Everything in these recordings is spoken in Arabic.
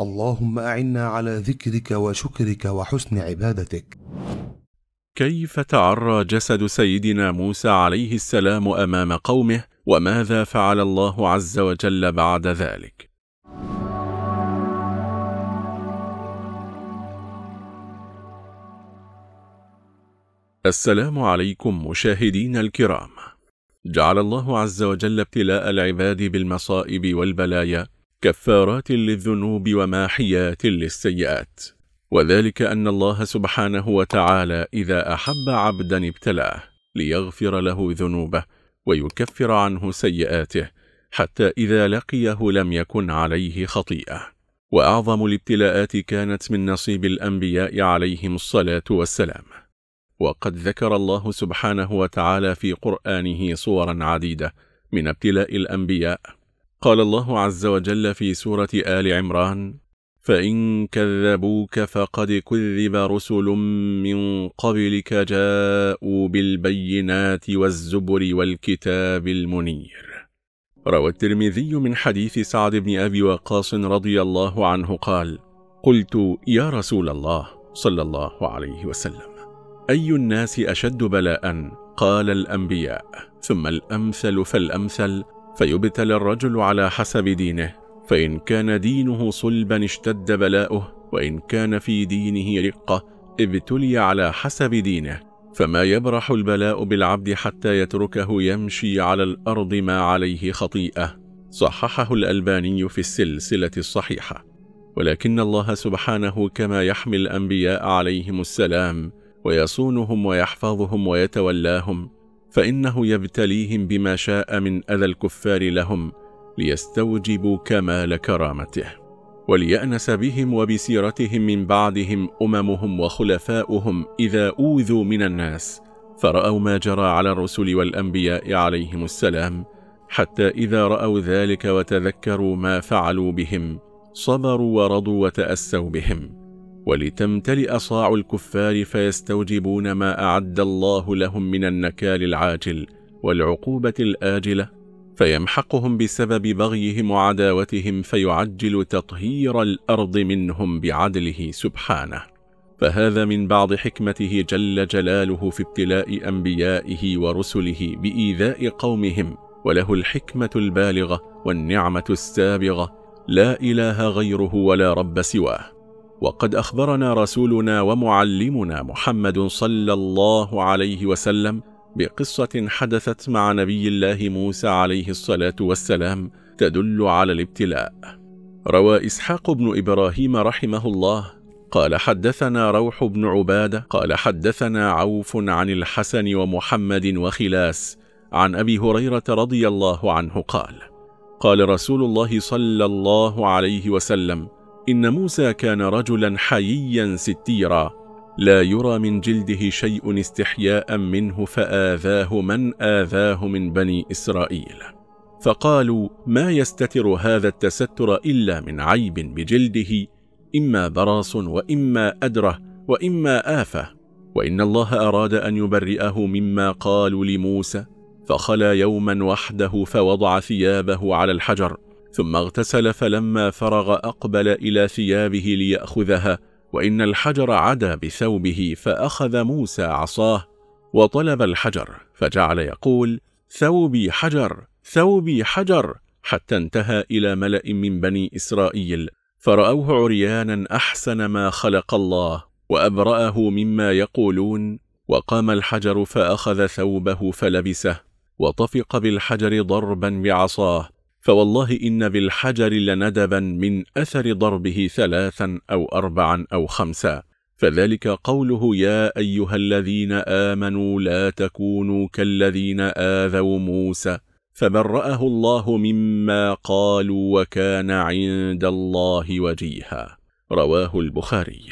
اللهم أعنا على ذكرك وشكرك وحسن عبادتك كيف تعرى جسد سيدنا موسى عليه السلام أمام قومه وماذا فعل الله عز وجل بعد ذلك السلام عليكم مشاهدين الكرام جعل الله عز وجل ابتلاء العباد بالمصائب والبلايا كفارات للذنوب وماحيات للسيئات وذلك أن الله سبحانه وتعالى إذا أحب عبدا ابتلاه ليغفر له ذنوبه ويكفر عنه سيئاته حتى إذا لقيه لم يكن عليه خطيئة وأعظم الابتلاءات كانت من نصيب الأنبياء عليهم الصلاة والسلام وقد ذكر الله سبحانه وتعالى في قرآنه صورا عديدة من ابتلاء الأنبياء قال الله عز وجل في سورة آل عمران فإن كذبوك فقد كذب رسل من قبلك جاءوا بالبينات والزبر والكتاب المنير روى الترمذي من حديث سعد بن أبي وقاص رضي الله عنه قال قلت يا رسول الله صلى الله عليه وسلم أي الناس أشد بلاء؟ قال الأنبياء ثم الأمثل فالأمثل فيبتلى الرجل على حسب دينه فإن كان دينه صلبا اشتد بلاؤه وإن كان في دينه رقة ابتلي على حسب دينه فما يبرح البلاء بالعبد حتى يتركه يمشي على الأرض ما عليه خطيئة صححه الألباني في السلسلة الصحيحة ولكن الله سبحانه كما يحمي الأنبياء عليهم السلام ويصونهم ويحفظهم ويتولاهم فإنه يبتليهم بما شاء من أذى الكفار لهم ليستوجبوا كمال كرامته وليأنس بهم وبسيرتهم من بعدهم أممهم وخلفاؤهم إذا أوذوا من الناس فرأوا ما جرى على الرسل والأنبياء عليهم السلام حتى إذا رأوا ذلك وتذكروا ما فعلوا بهم صبروا ورضوا وتأسوا بهم ولتمتلئ صاع الكفار فيستوجبون ما أعد الله لهم من النكال العاجل والعقوبة الآجلة فيمحقهم بسبب بغيهم وعداوتهم فيعجل تطهير الأرض منهم بعدله سبحانه فهذا من بعض حكمته جل جلاله في ابتلاء أنبيائه ورسله بإيذاء قومهم وله الحكمة البالغة والنعمة السابغة لا إله غيره ولا رب سواه وقد أخبرنا رسولنا ومعلمنا محمد صلى الله عليه وسلم بقصة حدثت مع نبي الله موسى عليه الصلاة والسلام تدل على الابتلاء روى إسحاق بن إبراهيم رحمه الله قال حدثنا روح بن عبادة قال حدثنا عوف عن الحسن ومحمد وخلاس عن أبي هريرة رضي الله عنه قال قال رسول الله صلى الله عليه وسلم إن موسى كان رجلا حييا ستيرا لا يرى من جلده شيء استحياء منه فآذاه من آذاه من بني إسرائيل فقالوا ما يستتر هذا التستر إلا من عيب بجلده إما براص وإما أدره وإما آفة وإن الله أراد أن يبرئه مما قالوا لموسى فخلا يوما وحده فوضع ثيابه على الحجر ثم اغتسل فلما فرغ أقبل إلى ثيابه ليأخذها وإن الحجر عدا بثوبه فأخذ موسى عصاه وطلب الحجر فجعل يقول ثوبي حجر ثوبي حجر حتى انتهى إلى ملأ من بني إسرائيل فرأوه عريانا أحسن ما خلق الله وأبرأه مما يقولون وقام الحجر فأخذ ثوبه فلبسه وطفق بالحجر ضربا بعصاه فوالله إن بالحجر لندبا من أثر ضربه ثلاثا أو أربعا أو خمسا فذلك قوله يا أيها الذين آمنوا لا تكونوا كالذين آذوا موسى فبرأه الله مما قالوا وكان عند الله وجيها رواه البخاري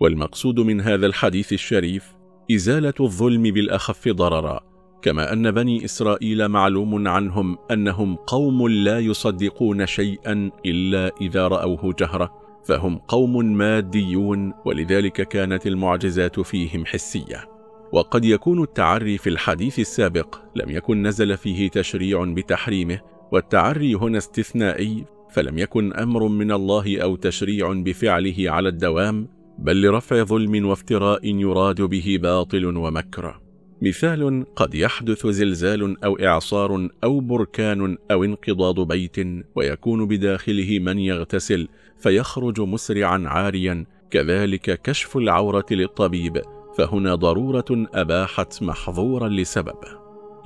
والمقصود من هذا الحديث الشريف إزالة الظلم بالأخف ضررا كما أن بني إسرائيل معلوم عنهم أنهم قوم لا يصدقون شيئا إلا إذا رأوه جهرة فهم قوم ماديون ولذلك كانت المعجزات فيهم حسية وقد يكون التعري في الحديث السابق لم يكن نزل فيه تشريع بتحريمه والتعري هنا استثنائي فلم يكن أمر من الله أو تشريع بفعله على الدوام بل لرفع ظلم وافتراء يراد به باطل ومكر مثال قد يحدث زلزال أو إعصار أو بركان أو انقضاض بيت ويكون بداخله من يغتسل فيخرج مسرعا عاريا كذلك كشف العورة للطبيب فهنا ضرورة أباحت محظورا لسبب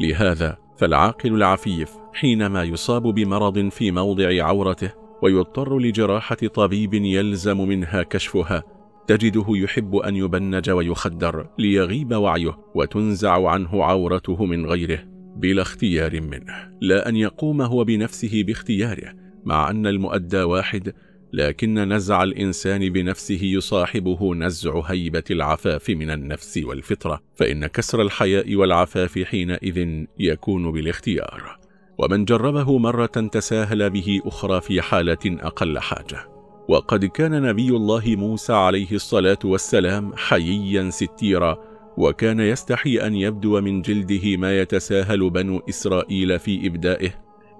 لهذا فالعاقل العفيف حينما يصاب بمرض في موضع عورته ويضطر لجراحة طبيب يلزم منها كشفها تجده يحب أن يبنج ويخدر ليغيب وعيه وتنزع عنه عورته من غيره بلا اختيار منه لا أن يقوم هو بنفسه باختياره مع أن المؤدى واحد لكن نزع الإنسان بنفسه يصاحبه نزع هيبة العفاف من النفس والفطرة فإن كسر الحياء والعفاف حينئذ يكون بالاختيار ومن جربه مرة تساهل به أخرى في حالة أقل حاجة وقد كان نبي الله موسى عليه الصلاة والسلام حييا ستيرا وكان يستحي أن يبدو من جلده ما يتساهل بنو إسرائيل في إبدائه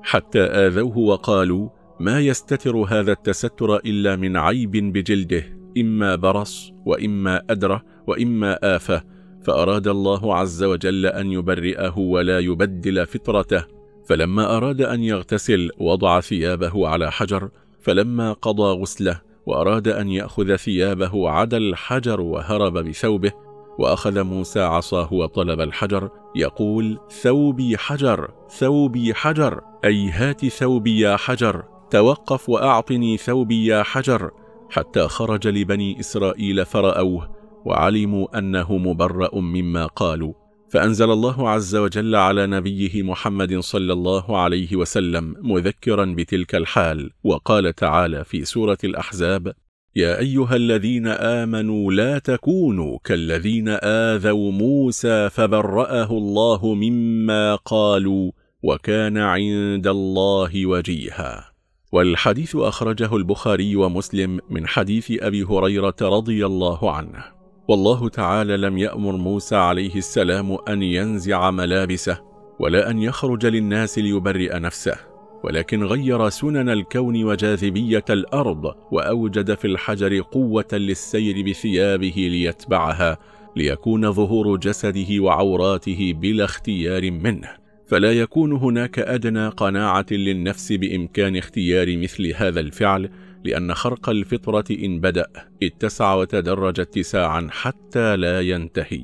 حتى آذوه وقالوا ما يستتر هذا التستر إلا من عيب بجلده إما برص وإما أدرة وإما آفة فأراد الله عز وجل أن يبرئه ولا يبدل فطرته فلما أراد أن يغتسل وضع ثيابه على حجر فلما قضى غسله وأراد أن يأخذ ثيابه عدا الحجر وهرب بثوبه وأخذ موسى عصاه وطلب الحجر يقول ثوبي حجر ثوبي حجر أي هات ثوبي يا حجر توقف وأعطني ثوبي يا حجر حتى خرج لبني إسرائيل فرأوه وعلموا أنه مبرأ مما قالوا فأنزل الله عز وجل على نبيه محمد صلى الله عليه وسلم مذكرا بتلك الحال وقال تعالى في سورة الأحزاب يا أيها الذين آمنوا لا تكونوا كالذين آذوا موسى فبرأه الله مما قالوا وكان عند الله وجيها والحديث أخرجه البخاري ومسلم من حديث أبي هريرة رضي الله عنه والله تعالى لم يأمر موسى عليه السلام أن ينزع ملابسه ولا أن يخرج للناس ليبرئ نفسه ولكن غير سنن الكون وجاذبية الأرض وأوجد في الحجر قوة للسير بثيابه ليتبعها ليكون ظهور جسده وعوراته بلا اختيار منه فلا يكون هناك أدنى قناعة للنفس بإمكان اختيار مثل هذا الفعل لأن خرق الفطرة إن بدأ اتسع وتدرج اتساعا حتى لا ينتهي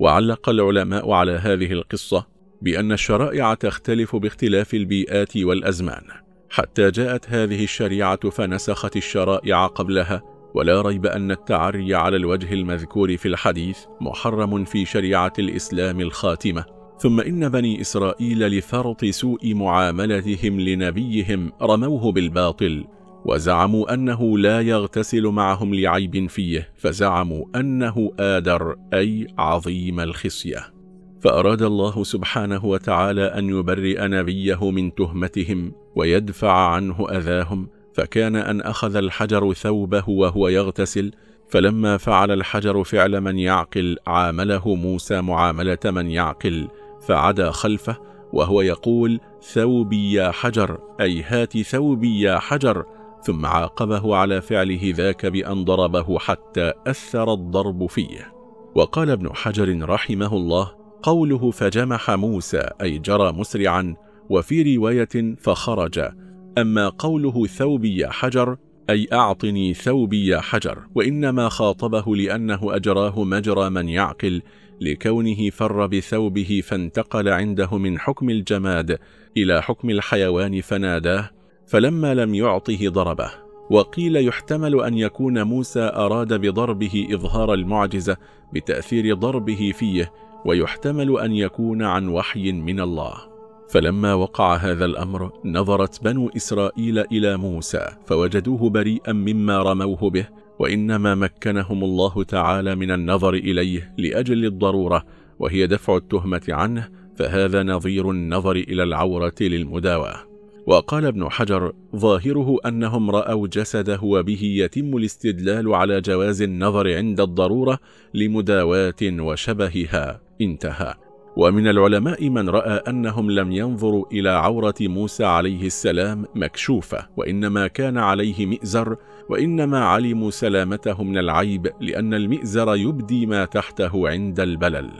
وعلق العلماء على هذه القصة بأن الشرائع تختلف باختلاف البيئات والأزمان حتى جاءت هذه الشريعة فنسخت الشرائع قبلها ولا ريب أن التعري على الوجه المذكور في الحديث محرم في شريعة الإسلام الخاتمة ثم إن بني إسرائيل لفرط سوء معاملتهم لنبيهم رموه بالباطل وزعموا أنه لا يغتسل معهم لعيب فيه فزعموا أنه آدر أي عظيم الخصية فأراد الله سبحانه وتعالى أن يبرئ نبيه من تهمتهم ويدفع عنه أذاهم فكان أن أخذ الحجر ثوبه وهو يغتسل فلما فعل الحجر فعل من يعقل عامله موسى معاملة من يعقل فعدا خلفه وهو يقول ثوبي يا حجر أي هات ثوبي يا حجر ثم عاقبه على فعله ذاك بأن ضربه حتى أثر الضرب فيه وقال ابن حجر رحمه الله قوله فجمح موسى أي جرى مسرعا وفي رواية فخرج أما قوله ثوبي يا حجر أي أعطني ثوبي يا حجر وإنما خاطبه لأنه أجراه مجرى من يعقل لكونه فر بثوبه فانتقل عنده من حكم الجماد إلى حكم الحيوان فناداه فلما لم يعطه ضربه وقيل يحتمل أن يكون موسى أراد بضربه إظهار المعجزة بتأثير ضربه فيه ويحتمل أن يكون عن وحي من الله فلما وقع هذا الأمر نظرت بنو إسرائيل إلى موسى فوجدوه بريئا مما رموه به وإنما مكنهم الله تعالى من النظر إليه لأجل الضرورة وهي دفع التهمة عنه فهذا نظير النظر إلى العورة للمداواة وقال ابن حجر ظاهره أنهم رأوا جسده وبه يتم الاستدلال على جواز النظر عند الضرورة لمداواة وشبهها انتهى ومن العلماء من رأى أنهم لم ينظروا إلى عورة موسى عليه السلام مكشوفة وإنما كان عليه مئزر وإنما علموا سلامته من العيب لأن المئزر يبدي ما تحته عند البلل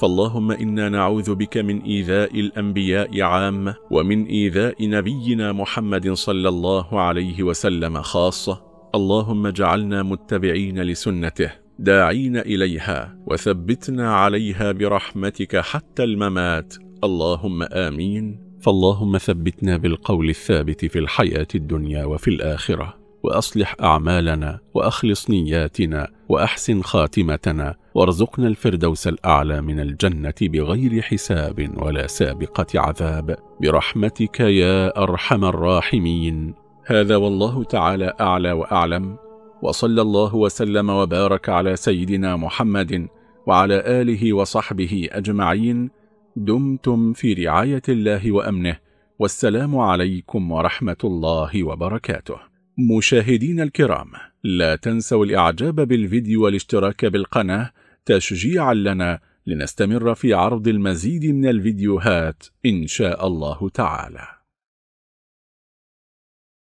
فاللهم إنا نعوذ بك من إيذاء الأنبياء عامة ومن إيذاء نبينا محمد صلى الله عليه وسلم خاصة اللهم اجعلنا متبعين لسنته داعين إليها وثبتنا عليها برحمتك حتى الممات اللهم آمين فاللهم ثبتنا بالقول الثابت في الحياة الدنيا وفي الآخرة واصلح اعمالنا واخلص نياتنا واحسن خاتمتنا وارزقنا الفردوس الاعلى من الجنه بغير حساب ولا سابقه عذاب برحمتك يا ارحم الراحمين هذا والله تعالى اعلى واعلم وصلى الله وسلم وبارك على سيدنا محمد وعلى اله وصحبه اجمعين دمتم في رعايه الله وامنه والسلام عليكم ورحمه الله وبركاته مشاهدين الكرام لا تنسوا الإعجاب بالفيديو والاشتراك بالقناة تشجيعا لنا لنستمر في عرض المزيد من الفيديوهات إن شاء الله تعالى